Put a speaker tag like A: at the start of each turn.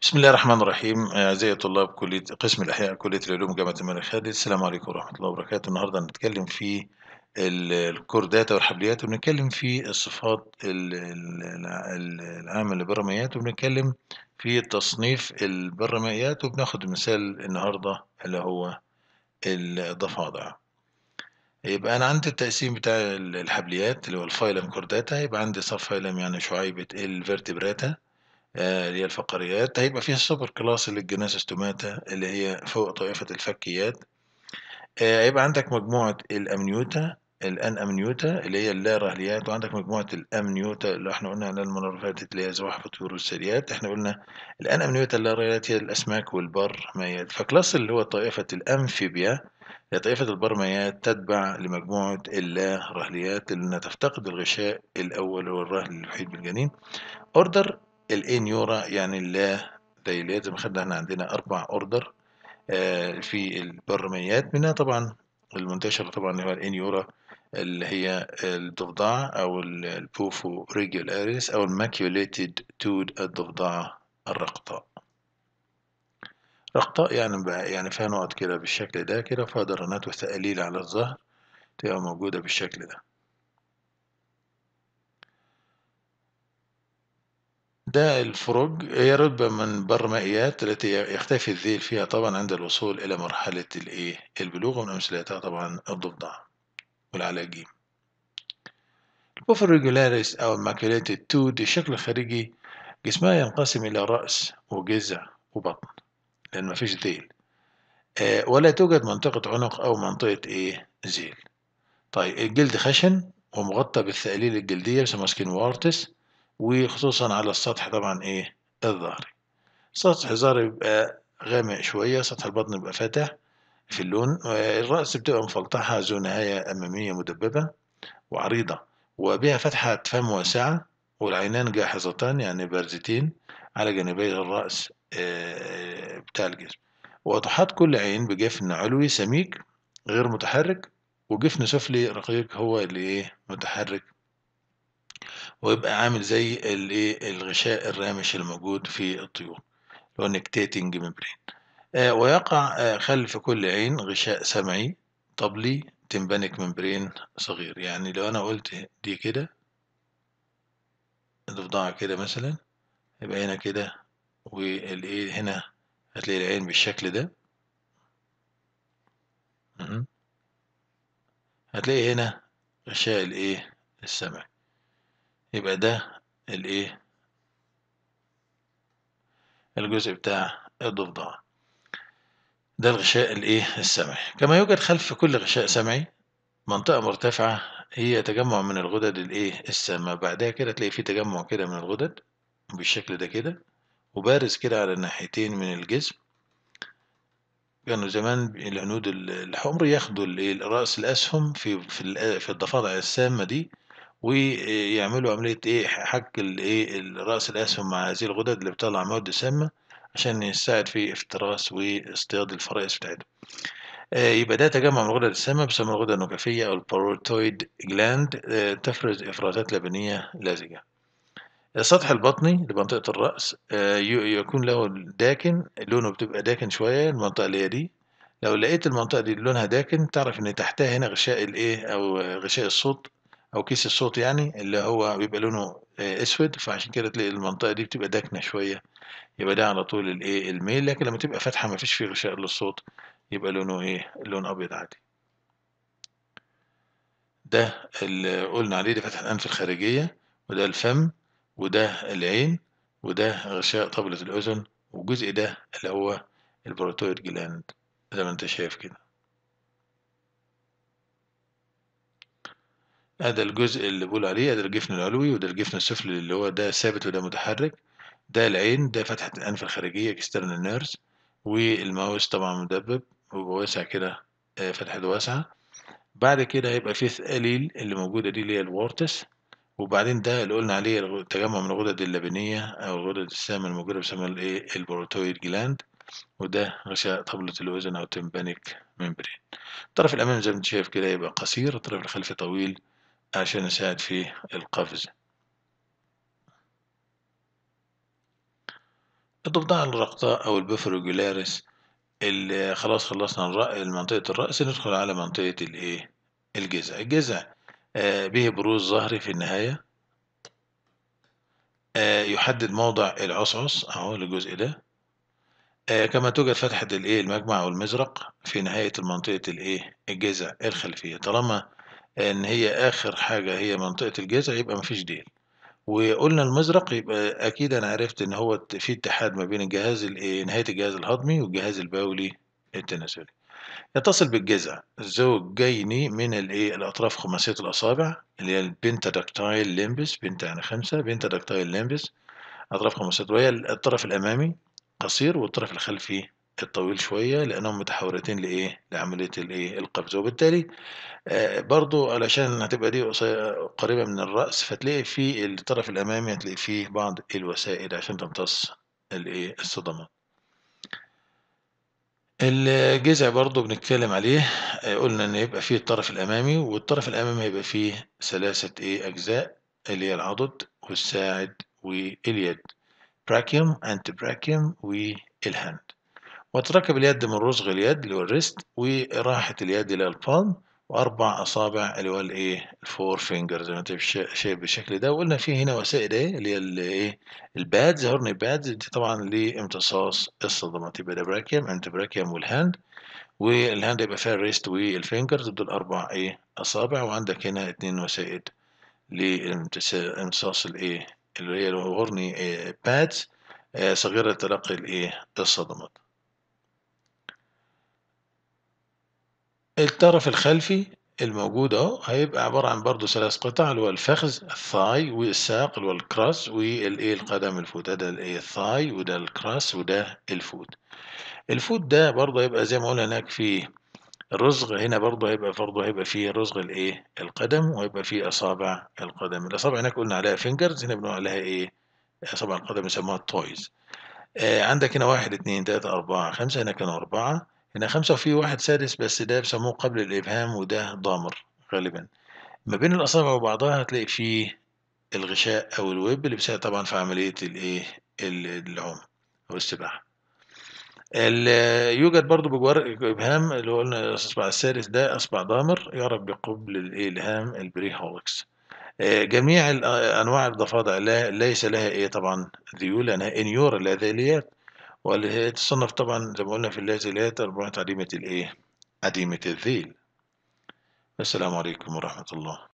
A: بسم الله الرحمن الرحيم أعزائي طلاب كلية قسم الأحياء كلية العلوم جامعة الملك خالد السلام عليكم ورحمة الله وبركاته النهاردة هنتكلم في الكورداتا والحبليات وبنتكلم في الصفات العامة للبرميات وبنتكلم في تصنيف البرميات وبناخد مثال النهاردة اللي هو الضفادع يبقى أنا عندي التقسيم بتاع الحبليات اللي هو الفايلم كورداتا يبقى عندي صف فايلم يعني شعيبة الفيرتبراتا اللي آه، هي الفقريات هيبقى فيها السوبر كلاس اللي الجيناسستوماتا اللي هي فوق طائفة الفكيات هيبقى آه، عندك مجموعة الأمنيوتا الان امنيوتا اللي هي اللارهليات وعندك مجموعه الامنيوتا اللي احنا قلنا على المره اللي فاتت اللي هي زواحف الطيور والسريات احنا قلنا الان امنيوتا اللارهليات هي الاسماك والبرميات فكلاس اللي هو طائفه الامفيبيا هي طائفه البرميات تتبع لمجموعه اللارهليات اللي تفتقد الغشاء الاول هو الرهل الوحيد بالجنين اوردر الانيورا يعني اللا ديلات خدنا احنا عندنا أربع أوردر آه، في البرميات منها طبعا المنتشرة طبعا اللي هو الانيورا اللي هي الضفدعة أو البوفو اريس أو الماكيوليتد تود الضفدعة الرقطاء رقطاء يعني يعني فيها نقط كده بالشكل ده كده فيها درنات وثقاليل على الظهر تبقى موجودة بالشكل ده ده الفروج هي رتبة من برمائيات التي يختفي الذيل فيها طبعًا عند الوصول إلى مرحلة الإيه، البلوغ ومن أمثلتها طبعًا الضفدع والعلاجيم. البوفر ريجولاريس أو الماكيوليتي تو دي الشكل الخارجي جسمها ينقسم إلى رأس وجزع وبطن لأن مفيش ذيل آه، ولا توجد منطقة عنق أو منطقة إيه ذيل. طيب الجلد خشن ومغطى بالثقاليل الجلدية يسمى سكين وارتس وخصوصا على السطح طبعا ايه الظهري سطح الظهر بيبقى غامق شوية سطح البطن بيبقى فاتح في اللون الرأس بتبقى مفلطحة ذو نهاية أمامية مدببة وعريضة وبها فتحة فم واسعة والعينان جاحظتان يعني بارزتين على جانبي الرأس آه، بتاع الجسم وتحاط كل عين بجفن علوي سميك غير متحرك وجفن سفلي رقيق هو اللي ايه متحرك ويبقى عامل زي الايه الغشاء الرامش الموجود في الطيور اللي هو نكتيتنج ميمبرين آه، ويقع آه، خلف كل عين غشاء سمعي طبلي تمبانيك ممبرين صغير يعني لو انا قلت دي كده الضفدعة كده مثلا يبقى هنا كده والايه هنا هتلاقي العين بالشكل ده هتلاقي هنا غشاء الايه السمعي يبقى ده الايه الجزء بتاع الضفدع ده الغشاء الايه السمعي كما يوجد خلف كل غشاء سمعي منطقة مرتفعة هي تجمع من الغدد الايه السامة بعدها كده تلاقي في تجمع كده من الغدد بالشكل ده كده وبارز كده على الناحيتين من الجسم كانوا زمان الهنود الحمر ياخدوا رأس الأسهم في في الضفادع السامة دي ويعملوا عملية إيه حك الإيه رأس الأسهم مع هذه الغدد اللي بتطلع مواد سامة عشان يساعد في افتراس واصطياد الفرائس بتاعتهم. آه يبقى ده تجمع من الغدد السامة بيسمى الغدد النكفية أو الباروتويد جلاند آه تفرز إفرازات لبنية لزجة. السطح آه، البطني لمنطقة الرأس آه يكون له داكن لونه بتبقى داكن شوية المنطقة اللي هي دي لو لقيت المنطقة دي لونها داكن تعرف إن تحتها هنا غشاء الإيه أو غشاء الصوت او كيس الصوت يعني اللي هو بيبقى لونه آه، اسود فعشان كده تلاقي المنطقه دي بتبقى داكنه شويه يبقى ده على طول الايه الميل لكن لما تبقى فاتحه مفيش فيه غشاء للصوت يبقى لونه ايه لون ابيض عادي ده اللي قلنا عليه ده فتح الأنف الخارجية وده الفم وده العين وده غشاء طبلة الأذن والجزء ده اللي هو البروتويد جلاند زي ما انت شايف كده ادي الجزء اللي بقول عليه ادي الجفن العلوي وده الجفن السفلي اللي هو ده ثابت وده متحرك ده العين ده فتحة الأنف الخارجية external nerves والماوس طبعا مدبب وواسع كده آه، فتحة واسعة بعد كده هيبقى فيه قليل اللي موجودة دي اللي هي الورتس وبعدين ده اللي قلنا عليه تجمع من الغدد اللبنية أو الغدد السامة الموجودة بيسموها الإيه البروتويد جلاند وده غشاء طبلة الأذن أو تمبانيك ممبرين الطرف الأمامي زي ما أنت شايف كده يبقى قصير الطرف الخلفي طويل عشان نساعد في القفز الضفدع الرقطاء أو البفروجولاريس اللي خلاص خلصنا منطقة الرأس ندخل على منطقة الإيه الجزع الجزع آه، به بروز ظهري في النهاية آه، يحدد موضع العصعص أهو الجزء ده آه، كما توجد فتحة الإيه المجمع أو المزرق في نهاية منطقة الإيه الجزع الخلفية طالما ان هي اخر حاجه هي منطقه الجذع يبقى مفيش ديل وقلنا المزرق يبقى اكيد انا عرفت ان هو في اتحاد ما بين الجهاز إيه، نهايه الجهاز الهضمي والجهاز البولي التناسلي يتصل بالجذع جايني من الايه الاطراف خماسيه الاصابع اللي هي البنتادكتايل ليمبس بنت يعني خمسه بنتادكتايل ليمبس اطراف خماسيه وهي الطرف الامامي قصير والطرف الخلفي الطويل شوية لأنهم متحورتين لإيه لعملية الإيه القفز وبالتالي آه، برضو علشان هتبقى دي قريبة من الرأس فتلاقي في الطرف الأمامي هتلاقي فيه بعض الوسائد عشان تمتص الإيه الصدمات الجذع برضو بنتكلم عليه آه، قلنا ان يبقى فيه الطرف الامامي والطرف الامامي هيبقى فيه ثلاثة ايه اجزاء اللي هي العضد والساعد واليد براكيوم انتي براكيوم والهند وتركب اليد من رسغ اليد اللي هو الريست وراحة اليد إلى البالم وأربع أصابع اللي هو الإيه الفور فينجر زي ما أنت شايف بالشكل ده وقلنا في هنا وسائل إيه اللي هي الإيه البادز هورني بادز دي طبعا لامتصاص الصدمات يبقى ده براكيوم أنت براكيوم والهاند والهاند يبقى فيها الريست والفينجرز دول أربع إيه أصابع وعندك هنا اتنين وسائل لامتصاص الإيه اللي هي الهورني إيه؟ بادز آه، صغيرة تلقي الإيه الصدمات الطرف الخلفي الموجود اهو هيبقى عبارة عن برضو ثلاث قطع اللي هو الفخذ الثاي والساق اللي هو الكراس والايه القدم الفوت ده الايه الثاي وده الكراس وده الفوت الفوت ده برضه هيبقى زي ما قلنا هناك في الرزغ هنا برضه هيبقى برضه هيبقى في رزغ الايه القدم وهيبقى في اصابع القدم الاصابع هناك قلنا عليها فينجرز هنا بنقول عليها ايه اصابع القدم يسموها تويز آه عندك هنا واحد اتنين تلاتة اربعة خمسة هنا كانوا اربعة هنا خمسة وفي واحد سادس بس ده بيسموه قبل الإبهام وده ضامر غالبا ما بين الأصابع وبعضها هتلاقي فيه الغشاء أو الويب اللي بيساعد طبعا في عملية الإيه العوم أو السباحة يوجد برضو بجوار إبهام اللي هو قلنا الأصبع السادس ده أصبع ضامر يعرف بقبل الإلهام هولكس آه، جميع آه، أنواع الضفادع لا ليس لها إيه طبعا ذيول لأنها إنيورا لا ذيليات واللي هي تصنف طبعا زي ما قلنا في اللازلات أربعة عديمة الإيه؟ عديمة الذيل السلام عليكم ورحمة الله